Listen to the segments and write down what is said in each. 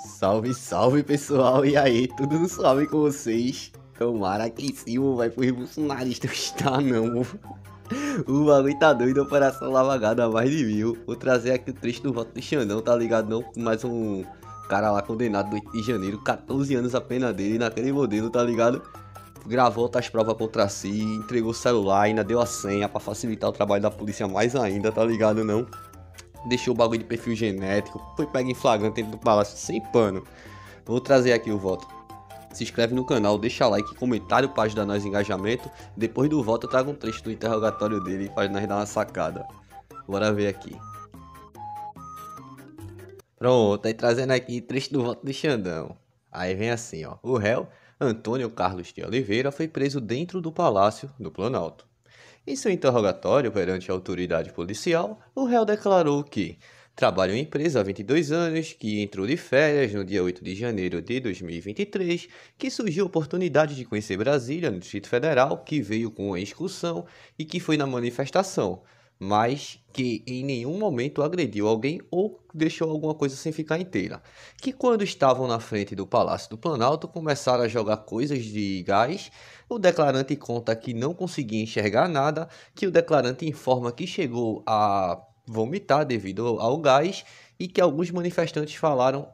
Salve, salve pessoal, e aí, tudo no salve com vocês? Tomara que sim, vai pros bolsonaristas está não. O bagulho tá doido, Operação Lavagada mais de mil. Vou trazer aqui o trecho do voto do Xandão, tá ligado não? Mais um cara lá condenado do 8 de janeiro, 14 anos a pena dele, naquele modelo, tá ligado? Gravou outras provas contra si, entregou o celular, ainda deu a senha pra facilitar o trabalho da polícia mais ainda, tá ligado não? deixou o bagulho de perfil genético, foi pego em flagrante dentro do palácio sem pano. Vou trazer aqui o voto. Se inscreve no canal, deixa like, comentário para ajudar nós engajamento. Depois do voto eu trago um trecho do interrogatório dele para nós dar uma sacada. Bora ver aqui. Pronto, aí trazendo aqui trecho do voto de Xandão. Aí vem assim, ó. O réu, Antônio Carlos de Oliveira, foi preso dentro do Palácio do Planalto. Em seu interrogatório perante a autoridade policial, o réu declarou que trabalha em empresa há 22 anos, que entrou de férias no dia 8 de janeiro de 2023, que surgiu a oportunidade de conhecer Brasília no Distrito Federal, que veio com a excursão e que foi na manifestação mas que em nenhum momento agrediu alguém ou deixou alguma coisa sem ficar inteira. Que quando estavam na frente do Palácio do Planalto começaram a jogar coisas de gás. O declarante conta que não conseguia enxergar nada, que o declarante informa que chegou a vomitar devido ao gás e que alguns manifestantes falaram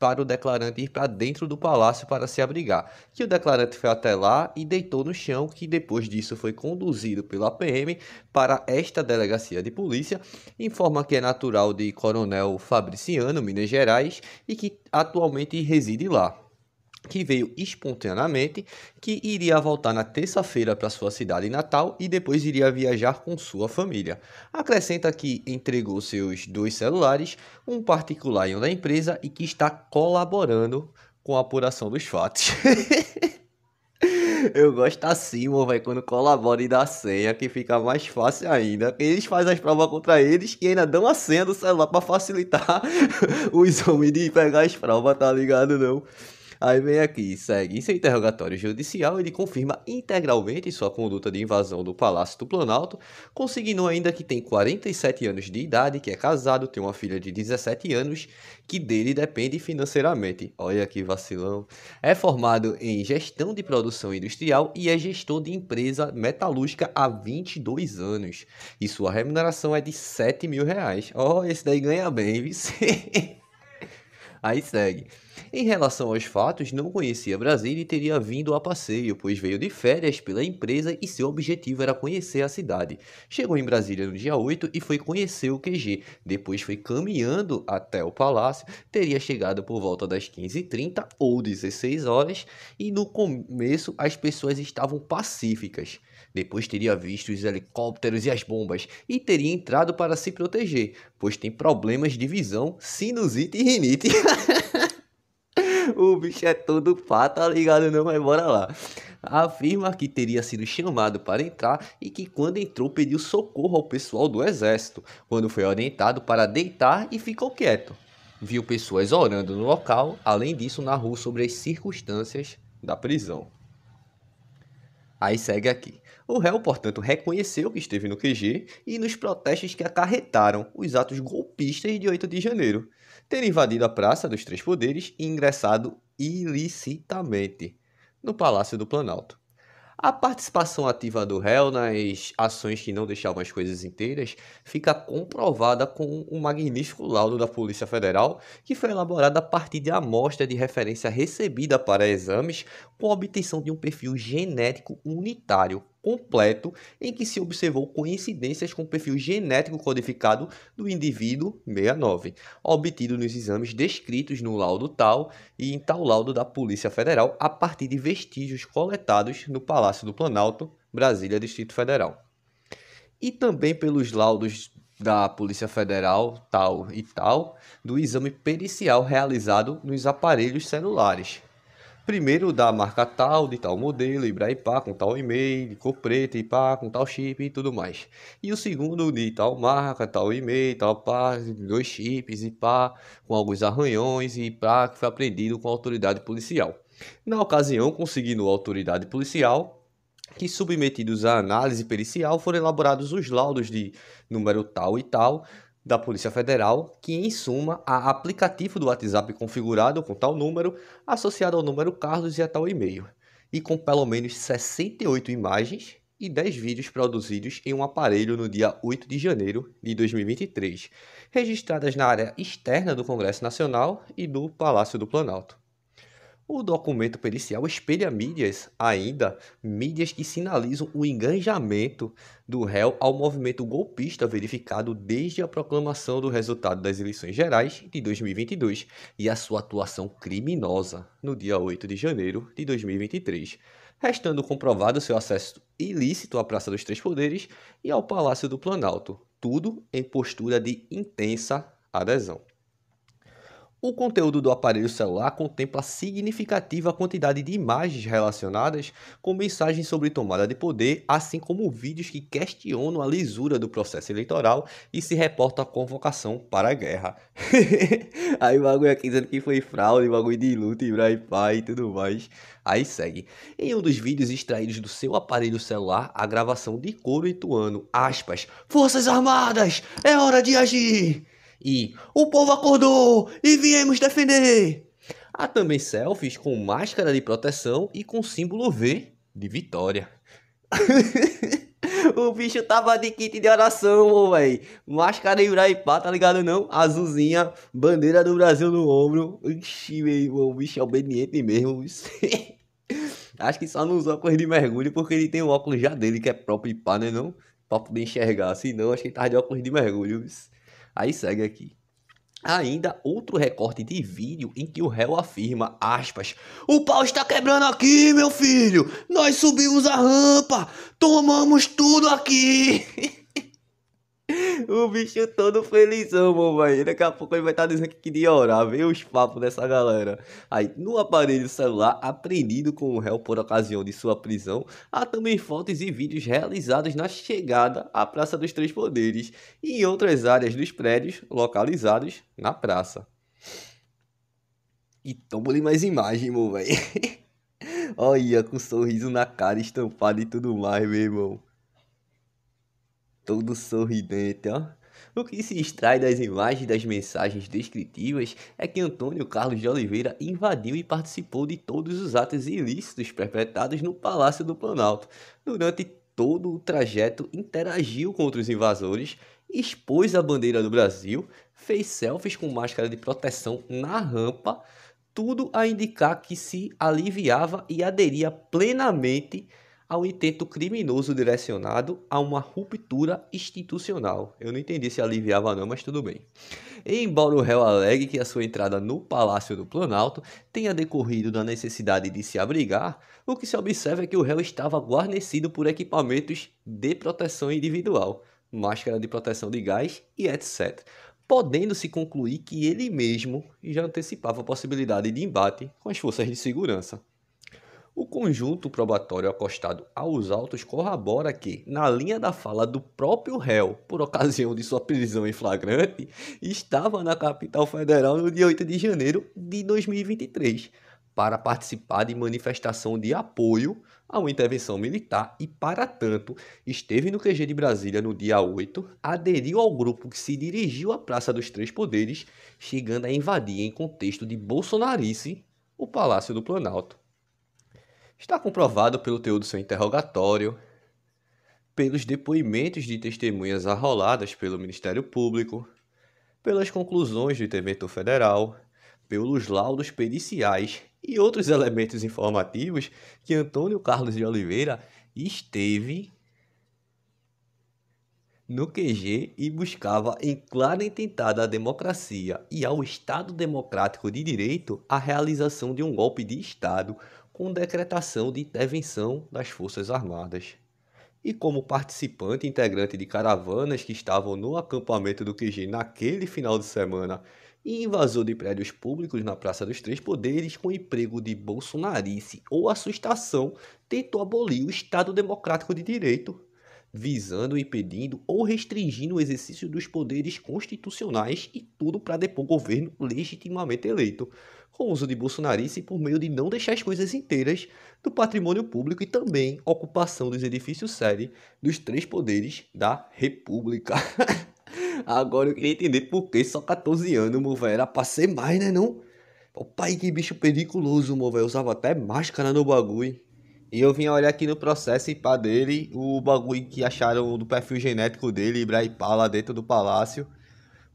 para o declarante ir para dentro do palácio para se abrigar, que o declarante foi até lá e deitou no chão, que depois disso foi conduzido pela PM para esta delegacia de polícia, informa que é natural de Coronel Fabriciano, Minas Gerais, e que atualmente reside lá que veio espontaneamente, que iria voltar na terça-feira para sua cidade natal e depois iria viajar com sua família. Acrescenta que entregou seus dois celulares, um particular e um da empresa, e que está colaborando com a apuração dos fatos. Eu gosto assim, mano, quando colabora e dá a senha, que fica mais fácil ainda. Eles fazem as provas contra eles e ainda dão a senha do celular para facilitar os homens de pegar as provas, tá ligado não? Aí vem aqui, segue. Em seu é interrogatório judicial, ele confirma integralmente sua conduta de invasão do Palácio do Planalto, conseguindo ainda que tem 47 anos de idade, que é casado, tem uma filha de 17 anos, que dele depende financeiramente. Olha que vacilão. É formado em gestão de produção industrial e é gestor de empresa metalúrgica há 22 anos. E sua remuneração é de 7 mil reais. Ó, oh, esse daí ganha bem, Vicente. Aí segue. Em relação aos fatos, não conhecia Brasília e teria vindo a passeio, pois veio de férias pela empresa e seu objetivo era conhecer a cidade. Chegou em Brasília no dia 8 e foi conhecer o QG. Depois foi caminhando até o palácio, teria chegado por volta das 15h30 ou 16 horas e no começo as pessoas estavam pacíficas. Depois teria visto os helicópteros e as bombas e teria entrado para se proteger, pois tem problemas de visão, sinusite e rinite. o bicho é todo pá, tá ligado? Não, mas bora lá. Afirma que teria sido chamado para entrar e que quando entrou pediu socorro ao pessoal do exército, quando foi orientado para deitar e ficou quieto. Viu pessoas orando no local, além disso narrou sobre as circunstâncias da prisão. Aí segue aqui. O réu, portanto, reconheceu que esteve no QG e nos protestos que acarretaram os atos golpistas de 8 de janeiro ter invadido a Praça dos Três Poderes e ingressado ilicitamente no Palácio do Planalto. A participação ativa do réu nas ações que não deixavam as coisas inteiras fica comprovada com um magnífico laudo da Polícia Federal, que foi elaborado a partir de amostra de referência recebida para exames com a obtenção de um perfil genético unitário completo em que se observou coincidências com o perfil genético codificado do indivíduo 69, obtido nos exames descritos no laudo tal e em tal laudo da Polícia Federal a partir de vestígios coletados no Palácio do Planalto, Brasília, Distrito Federal. E também pelos laudos da Polícia Federal tal e tal do exame pericial realizado nos aparelhos celulares Primeiro da marca tal, de tal modelo, e pá, com tal e-mail, cor preta, pá, com tal chip e tudo mais. E o segundo de tal marca, tal e-mail, tal pá, dois chips, e pá, com alguns arranhões e pá, que foi apreendido com a autoridade policial. Na ocasião, conseguindo a autoridade policial, que submetidos à análise pericial foram elaborados os laudos de número tal e tal, da Polícia Federal, que em suma há aplicativo do WhatsApp configurado com tal número, associado ao número Carlos e a tal e-mail, e com pelo menos 68 imagens e 10 vídeos produzidos em um aparelho no dia 8 de janeiro de 2023, registradas na área externa do Congresso Nacional e do Palácio do Planalto. O documento pericial espelha mídias, ainda mídias que sinalizam o engajamento do réu ao movimento golpista verificado desde a proclamação do resultado das eleições gerais de 2022 e a sua atuação criminosa no dia 8 de janeiro de 2023, restando comprovado seu acesso ilícito à Praça dos Três Poderes e ao Palácio do Planalto, tudo em postura de intensa adesão. O conteúdo do aparelho celular contempla significativa quantidade de imagens relacionadas com mensagens sobre tomada de poder, assim como vídeos que questionam a lisura do processo eleitoral e se reportam à convocação para a guerra. Aí o bagulho aqui dizendo que foi fraude, bagulho de luta, e pai e tudo mais. Aí segue. Em um dos vídeos extraídos do seu aparelho celular, a gravação de couro ituano, aspas, Forças Armadas, é hora de agir! e O povo acordou e viemos defender! Há também selfies com máscara de proteção e com símbolo V de vitória. o bicho tava de kit de oração, velho. Máscara pá, tá ligado não? Azulzinha, bandeira do Brasil no ombro. Ixi, meu irmão, o bicho é obediente mesmo. Acho que só não usa óculos de mergulho porque ele tem o óculos já dele, que é próprio e pá, né não? Pra poder enxergar. Se não, acho que ele tava de óculos de mergulho. Viu? Aí segue aqui. Ainda outro recorte de vídeo em que o réu afirma, aspas, o pau está quebrando aqui, meu filho. Nós subimos a rampa, tomamos tudo aqui. O bicho todo felizão, meu velho. Daqui a pouco ele vai estar tá dizendo que queria orar. Vê os papos dessa galera. Aí, no aparelho celular, apreendido com o réu por ocasião de sua prisão, há também fotos e vídeos realizados na chegada à Praça dos Três Poderes e em outras áreas dos prédios localizados na praça. E tamo ali mais imagem, meu velho. Olha, com um sorriso na cara estampado e tudo mais, meu irmão todo sorridente, ó. O que se extrai das imagens das mensagens descritivas é que Antônio Carlos de Oliveira invadiu e participou de todos os atos ilícitos perpetrados no Palácio do Planalto. Durante todo o trajeto, interagiu contra os invasores, expôs a bandeira do Brasil, fez selfies com máscara de proteção na rampa, tudo a indicar que se aliviava e aderia plenamente ao intento criminoso direcionado a uma ruptura institucional. Eu não entendi se aliviava não, mas tudo bem. Embora o réu alegue que a sua entrada no Palácio do Planalto tenha decorrido da necessidade de se abrigar, o que se observa é que o réu estava guarnecido por equipamentos de proteção individual, máscara de proteção de gás e etc., podendo-se concluir que ele mesmo já antecipava a possibilidade de embate com as forças de segurança. O conjunto probatório acostado aos autos corrobora que, na linha da fala do próprio réu, por ocasião de sua prisão em flagrante, estava na capital federal no dia 8 de janeiro de 2023 para participar de manifestação de apoio a uma intervenção militar e, para tanto, esteve no QG de Brasília no dia 8, aderiu ao grupo que se dirigiu à Praça dos Três Poderes, chegando a invadir, em contexto de bolsonarice, o Palácio do Planalto. Está comprovado pelo teu do seu interrogatório, pelos depoimentos de testemunhas arroladas pelo Ministério Público, pelas conclusões do interventor federal, pelos laudos periciais e outros elementos informativos que Antônio Carlos de Oliveira esteve no QG e buscava em clara intentada à democracia e ao Estado democrático de direito a realização de um golpe de Estado com decretação de intervenção das Forças Armadas. E como participante integrante de caravanas que estavam no acampamento do QG naquele final de semana e invasor de prédios públicos na Praça dos Três Poderes com emprego de bolsonarice ou assustação, tentou abolir o Estado Democrático de Direito visando, impedindo ou restringindo o exercício dos poderes constitucionais e tudo para depor governo legitimamente eleito, com o uso de bolsonarista por meio de não deixar as coisas inteiras do patrimônio público e também ocupação dos edifícios sede dos três poderes da República. Agora eu queria entender por que só 14 anos, meu velho. Era pra ser mais, né não? Pai, que bicho periculoso, meu velho. Usava até máscara no bagulho. E eu vim olhar aqui no processo e pá dele, o bagulho que acharam do perfil genético dele, Ibraipá, lá dentro do palácio,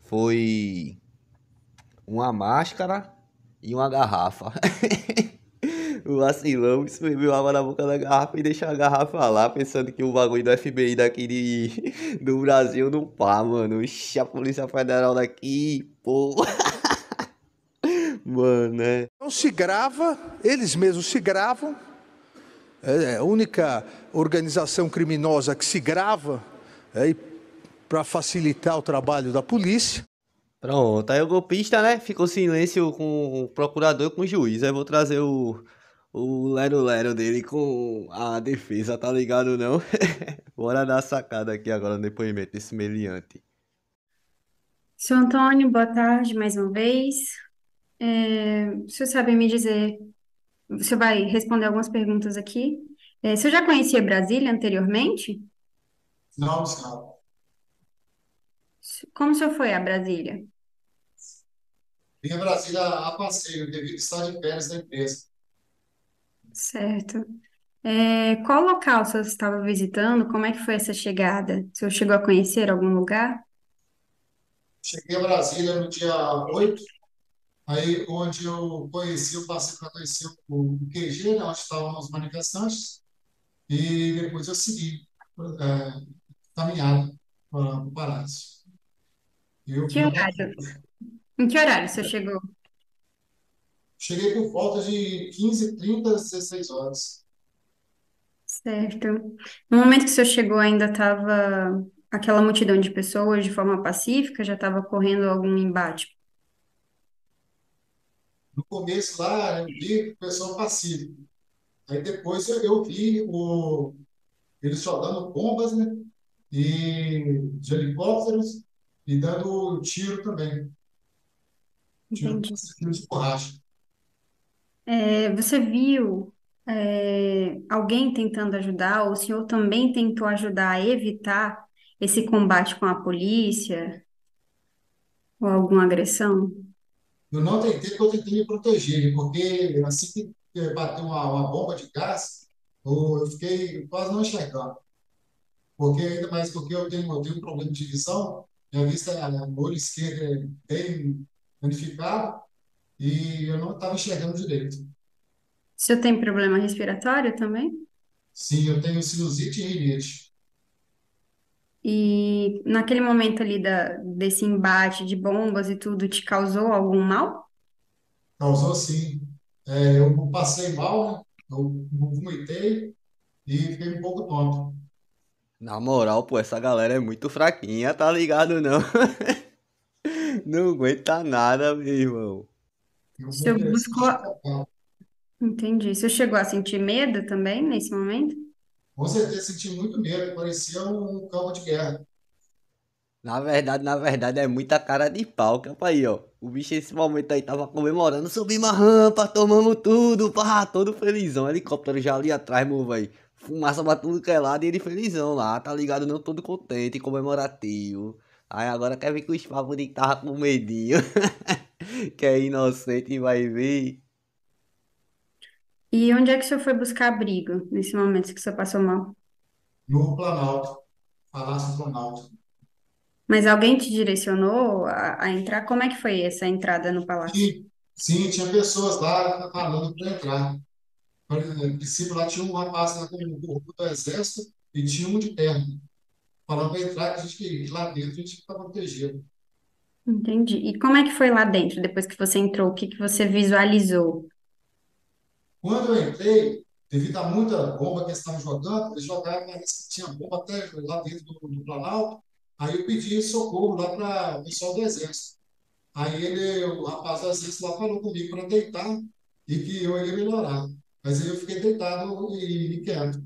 foi uma máscara e uma garrafa. o vacilão espremeu água na boca da garrafa e deixou a garrafa lá, pensando que o bagulho do FBI daqui de, do Brasil não pá, mano. Ixi, a Polícia Federal daqui, pô. mano, né? Então se grava, eles mesmos se gravam é, é a única organização criminosa que se grava é, para facilitar o trabalho da polícia. Pronto, aí o golpista, né? Ficou silêncio com o procurador e com o juiz. Aí vou trazer o, o Lero Lero dele com a defesa, tá ligado não? Bora dar sacada aqui agora no depoimento desse meliante. Seu Antônio, boa tarde mais uma vez. É, o senhor sabe me dizer você vai responder algumas perguntas aqui. É, você já conhecia Brasília anteriormente? Não, não. Como o senhor foi a Brasília? Vim a Brasília a passeio, devido estar de férias da empresa. Certo. É, qual local o senhor estava visitando? Como é que foi essa chegada? O senhor chegou a conhecer algum lugar? Cheguei a Brasília no dia 8 Aí, onde eu conheci, eu passei para conhecer o, QG, né, onde estavam os manifestantes, e depois eu segui é, caminhada para o Palácio. Eu, que horário? Em que horário você chegou? Cheguei por volta de 15, 30, 16 horas. Certo. No momento que o senhor chegou, ainda estava aquela multidão de pessoas de forma pacífica, já estava correndo algum embate no começo lá, eu né, vi o pessoal passivo. Aí depois eu, eu vi o, eles só dando bombas, né? E de helicópteros e dando tiro também. Tiro, de borracha. É, você viu é, alguém tentando ajudar? O senhor também tentou ajudar a evitar esse combate com a polícia? Ou alguma agressão? Eu não tentei porque eu tentei me proteger, porque assim que bateu uma, uma bomba de gás, eu fiquei quase não enxergando. Porque ainda mais porque eu tenho, eu tenho um problema de visão, minha vista, o olho esquerdo é bem danificado e eu não estava enxergando direito. Você tem problema respiratório também? Sim, eu tenho sinusite e rinite. E naquele momento ali da, desse embate de bombas e tudo, te causou algum mal? Causou sim. É, eu passei mal, né? Eu vomitei e fiquei um pouco tonto. Na moral, pô, essa galera é muito fraquinha, tá ligado não? Não aguenta nada, meu irmão. Eu Você buscou... Entendi. Você chegou a sentir medo também nesse momento? com certeza senti muito medo, parecia um campo de guerra. Na verdade, na verdade, é muita cara de pau, capa é aí, ó. O bicho nesse momento aí tava comemorando, subimos a rampa, tomamos tudo, pá, todo felizão. Helicóptero já ali atrás, meu velho. Fumaça pra tudo que é lado e ele felizão lá, tá ligado? Não todo contente, comemorativo. Aí agora quer ver que os papos de que tava com medinho. que é inocente e vai ver. E onde é que o senhor foi buscar abrigo nesse momento que o senhor passou mal? No Planalto, Palácio Planalto. Mas alguém te direcionou a, a entrar? Como é que foi essa entrada no palácio? Sim, sim tinha pessoas lá falando para entrar. Por exemplo, lá tinha um rapaz com o corpo do exército e tinha um de terra. Falando para entrar, a gente queria. Lá dentro a gente estava protegido. Entendi. E como é que foi lá dentro, depois que você entrou? O que, que você visualizou? Quando eu entrei, devido a muita bomba que eles estavam jogando, eles jogaram, tinha bomba até lá dentro do, do Planalto, aí eu pedi socorro lá para o pessoal do Exército. Aí ele, o rapaz do Exército lá falou comigo para deitar e que eu ia melhorar. Mas aí eu fiquei deitado e, e quieto.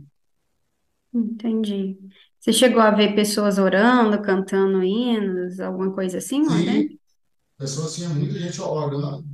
Entendi. Você chegou a ver pessoas orando, cantando hinos, alguma coisa assim, é Sim, né? pessoas tinha muita gente orando,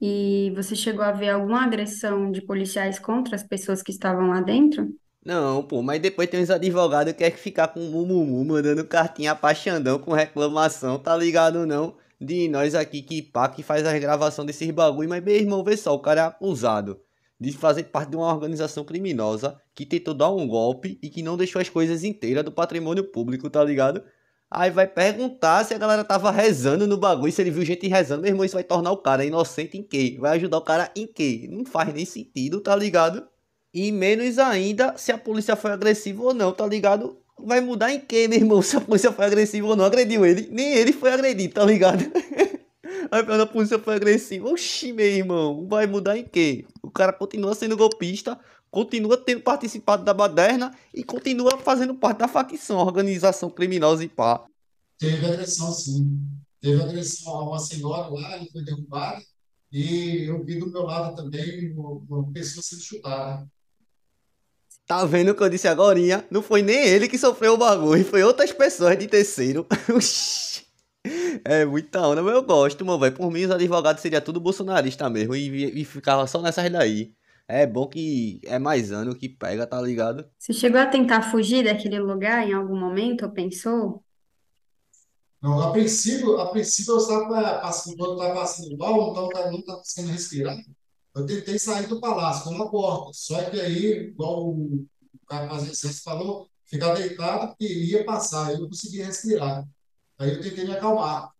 e você chegou a ver alguma agressão de policiais contra as pessoas que estavam lá dentro? Não, pô, mas depois tem uns advogados que quer ficar com mumumu mandando cartinha pra Xandão com reclamação, tá ligado não? De nós aqui que pá, que faz a gravação desses bagulho, mas meu irmão, vê só, o cara é acusado de fazer parte de uma organização criminosa que tentou dar um golpe e que não deixou as coisas inteiras do patrimônio público, tá ligado? Aí vai perguntar se a galera tava rezando no bagulho, se ele viu gente rezando. Meu irmão, isso vai tornar o cara inocente em quê? Vai ajudar o cara em quê? Não faz nem sentido, tá ligado? E menos ainda se a polícia foi agressiva ou não, tá ligado? Vai mudar em quê, meu irmão? Se a polícia foi agressiva ou não, agrediu ele. Nem ele foi agredido, tá ligado? Aí quando a polícia foi agressiva, oxi, meu irmão, vai mudar em quê? O cara continua sendo golpista, continua tendo participado da baderna e continua fazendo parte da facção, organização criminosa e pá. Teve agressão, sim. Teve agressão a uma senhora lá, ela foi derrubada, e eu vi do meu lado também uma pessoa sendo chutada. Tá vendo o que eu disse agora? Não foi nem ele que sofreu o bagulho, foi outras pessoas de terceiro. é muita onda, mas eu gosto, mano, velho. Por mim, os advogados seria tudo bolsonarista mesmo e, e ficava só nessas daí. É bom que é mais ano que pega, tá ligado? Você chegou a tentar fugir daquele lugar em algum momento, ou pensou? Não, a princípio, a princípio eu estava passando, quando estava passando mal, então eu não estava conseguindo respirar. Eu tentei sair do palácio com uma porta, só que aí, igual o cara rapaz recente falou, ficar deitado porque ia passar, eu não conseguia respirar. Aí eu tentei me acalmar.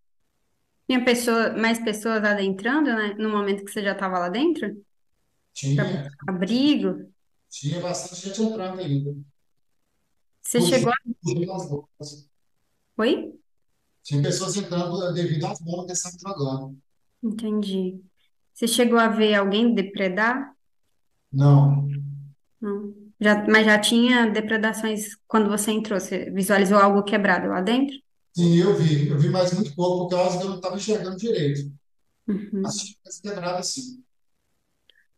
Tinha pessoa, mais pessoas adentrando, né, no momento que você já estava lá dentro? Tinha. Abrigo? Tinha bastante gente entrando ainda. Você chegou Oi? Tinha pessoas entrando eh, devido às bolas que estavam travando. Entendi. Você chegou a ver alguém depredar? Não. Não. Já, mas já tinha depredações quando você entrou? Você visualizou algo quebrado lá dentro? Sim, eu vi. Eu vi mais muito pouco, porque eu que eu não estava enxergando direito. Uhum. As tinhas quebradas, sim.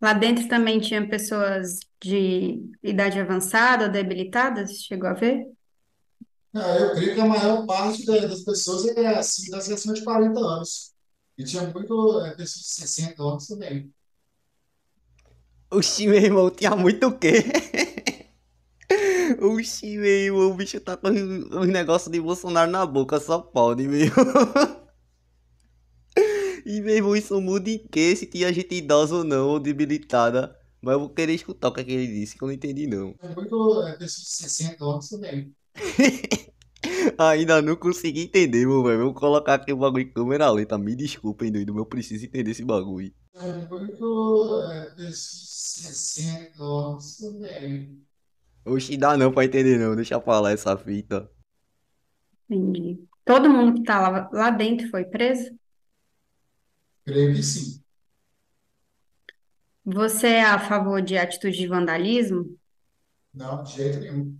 Lá dentro também tinha pessoas de idade avançada, debilitadas, chegou a ver? É, eu creio que a maior parte das pessoas é assim, das é acima de 40 anos. E tinha muito é, pessoas de 60 anos também. Oxi, meu irmão, tinha muito o quê? Oxi, meu irmão, o bicho tá com os negócios de Bolsonaro na boca, só pode, meu. E mesmo isso muda em que se tinha gente idosa ou não, ou debilitada. Mas eu vou querer escutar o que, é que ele disse, que eu não entendi não. É muito é, de 60 anos também. Ainda não consegui entender, meu velho. Vou colocar aqui o bagulho em câmera lenta. Me desculpem, doido, mas eu preciso entender esse bagulho. É muito é, de 60 anos também. Oxi, dá não pra entender não. Deixa eu falar essa fita. Entendi. Todo mundo que tá lá, lá dentro foi preso? Creio que sim. Você é a favor de atitude de vandalismo? Não, de jeito nenhum.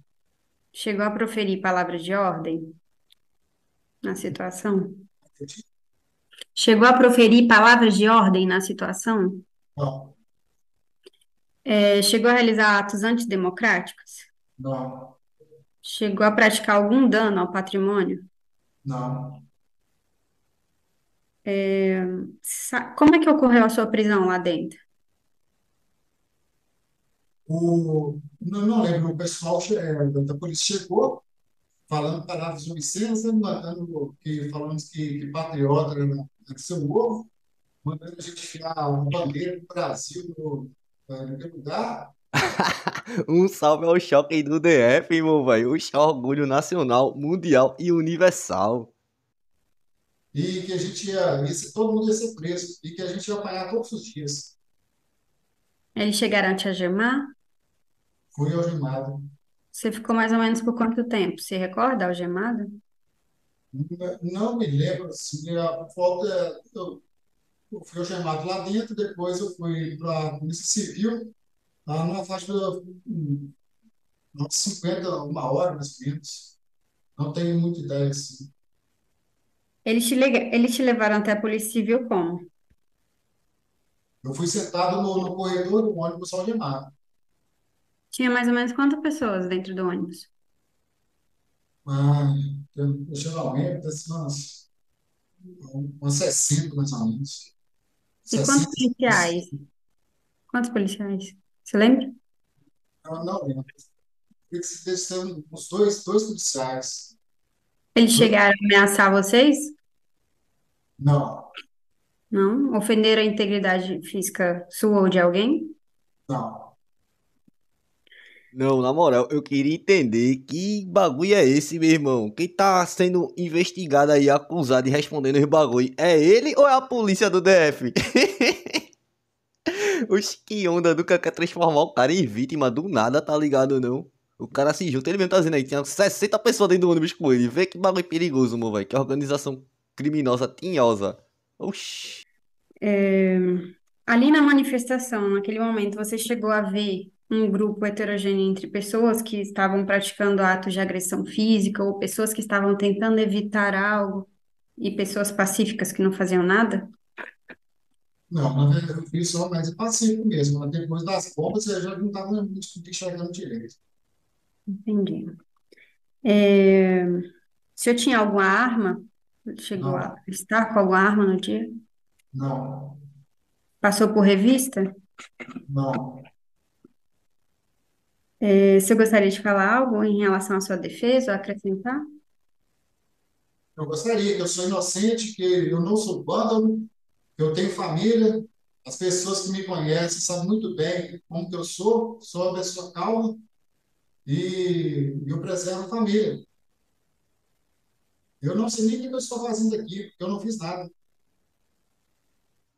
Chegou a proferir palavras de ordem na situação? Entendi. Chegou a proferir palavras de ordem na situação? Não. É, chegou a realizar atos antidemocráticos? Não. Chegou a praticar algum dano ao patrimônio? Não. É, como é que ocorreu a sua prisão lá dentro? O, não, não lembro, o pessoal é, da polícia chegou falando palavras de licença, matando, que, falando que, que patriota era, era seu ovo, mandando a gente tirar uma bandeira do Brasil no, lugar. um salve ao choque do DF, irmão, velho. O orgulho nacional, mundial e universal e que a gente ia, ia, todo mundo ia ser preso, e que a gente ia apanhar todos os dias. Eles chegaram a te algemar? Fui algemado. Você ficou mais ou menos por quanto tempo? Se recorda, algemado? algemada? não me lembro, assim, a volta Eu, eu fui algemado lá dentro, depois eu fui para a Polícia Civil, lá numa faixa de hum, 50, uma hora, mais ou menos. Não tenho muita ideia, assim. Eles te, eles te levaram até a Polícia Civil como? Eu fui sentado no, no corredor do ônibus ao Limar. Tinha mais ou menos quantas pessoas dentro do ônibus? Ah, geralmente, assim, umas, umas 60, mais ou menos. E quantos policiais? Quantos policiais? Você lembra? eu não lembro. Tem que ser uns dois, dois policiais. Eles chegaram a ameaçar vocês? Não, Não? Ofender a integridade física sua ou de alguém? não. Não, na moral, eu queria entender que bagulho é esse, meu irmão? Quem tá sendo investigado aí, acusado e respondendo os bagulho? É ele ou é a polícia do DF? Os que onda nunca quer transformar o cara em vítima do nada, tá ligado, não? O cara se junta, ele mesmo tá dizendo aí, tinha 60 pessoas dentro do ônibus com ele. Vê que bagulho perigoso, meu velho. Que organização criminosa tinhosa. Oxi. É, ali na manifestação, naquele momento, você chegou a ver um grupo heterogêneo entre pessoas que estavam praticando atos de agressão física ou pessoas que estavam tentando evitar algo e pessoas pacíficas que não faziam nada? Não, eu fiz só mais pacífico mesmo. Mas depois das bombas, eu já não estava enxergando direito. Entendi. É... O senhor tinha alguma arma? chegou a estar com alguma arma no dia? não, Passou por revista? não. É, você gostaria de falar algo em relação à sua defesa ou acrescentar? Eu gostaria eu sou inocente, que eu não sou vândalo, eu tenho família. As pessoas que me conhecem sabem muito bem como que eu sou, sou uma pessoa calma e eu preservo a família. Eu não sei nem o que eu estou fazendo aqui, porque eu não fiz nada.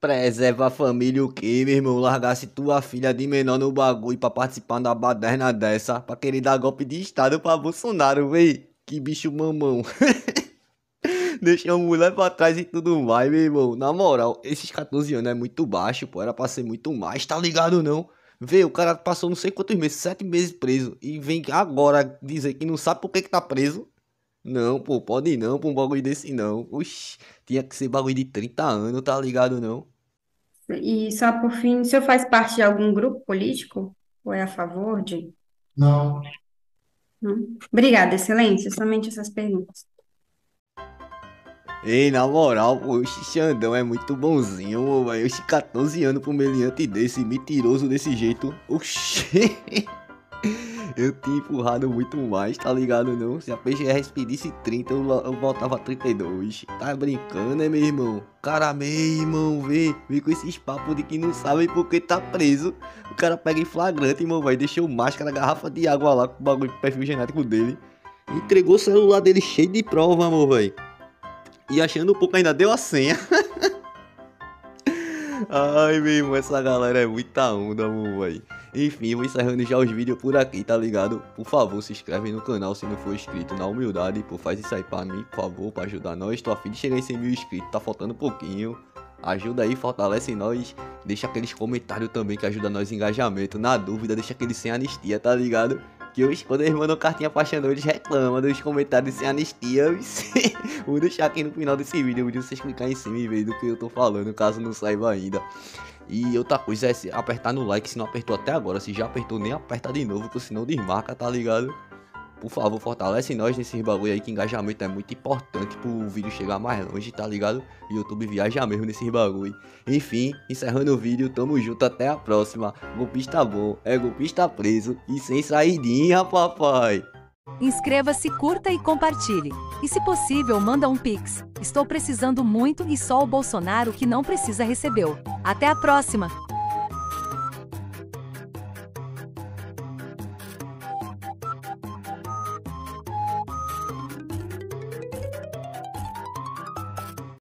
Preserva a família o quê, meu irmão? Largasse tua filha de menor no bagulho pra participar da baderna dessa, pra querer dar golpe de estado pra Bolsonaro, véi. Que bicho mamão. Deixa a mulher pra trás e tudo mais, meu irmão. Na moral, esses 14 anos é muito baixo, pô. Era pra ser muito mais, tá ligado não? Vê, o cara passou não sei quantos meses, sete meses preso. E vem agora dizer que não sabe por que que tá preso. Não, pô, pode não pra um bagulho desse não. Oxi, tinha que ser bagulho de 30 anos, tá ligado não? E só por fim, o senhor faz parte de algum grupo político? Ou é a favor de? Não. Não? Obrigada, excelência. Somente essas perguntas. Ei, na moral, pô, o Xandão é muito bonzinho, velho. Esse 14 anos pro meliante desse, mentiroso desse jeito. Oxi. eu tinha empurrado muito mais, tá ligado não? Se a peixe pedisse 30, eu, eu voltava 32. Tá brincando, né, meu irmão? Cara, meu irmão, vê, vem com esses papos de que não sabem porque tá preso. O cara pega em flagrante, irmão, vai deixou máscara, garrafa de água lá com o bagulho de perfil genético dele. Entregou o celular dele cheio de prova, amor, velho. E achando um pouco ainda deu a senha. Ai, meu irmão, essa galera é muita onda, amor, velho. Enfim, vou encerrando já os vídeos por aqui, tá ligado? Por favor, se inscreve no canal se não for inscrito, na humildade, por faz isso aí pra mim, por favor, pra ajudar nós. Tô afim de chegar em 100 mil inscritos, tá faltando um pouquinho. Ajuda aí, fortalece nós. Deixa aqueles comentários também que ajuda nós em engajamento. Na dúvida, deixa aquele sem anistia, tá ligado? que os, quando eles mandam cartinha pra Xandão, eles reclamam dos comentários sem anistia. Vou deixar aqui no final desse vídeo, eu vocês clicar em cima e ver do que eu tô falando, caso não saiba ainda. E outra coisa é apertar no like se não apertou até agora. Se já apertou, nem aperta de novo, porque senão desmarca, tá ligado? Por favor, fortalece nós nesses bagulho aí que engajamento é muito importante pro vídeo chegar mais longe, tá ligado? E YouTube viaja mesmo nesses bagulho. Enfim, encerrando o vídeo, tamo junto, até a próxima. Golpista bom, é golpista preso e sem saidinha, papai. Inscreva-se, curta e compartilhe. E se possível, manda um pix. Estou precisando muito e só o Bolsonaro que não precisa recebeu. Até a próxima!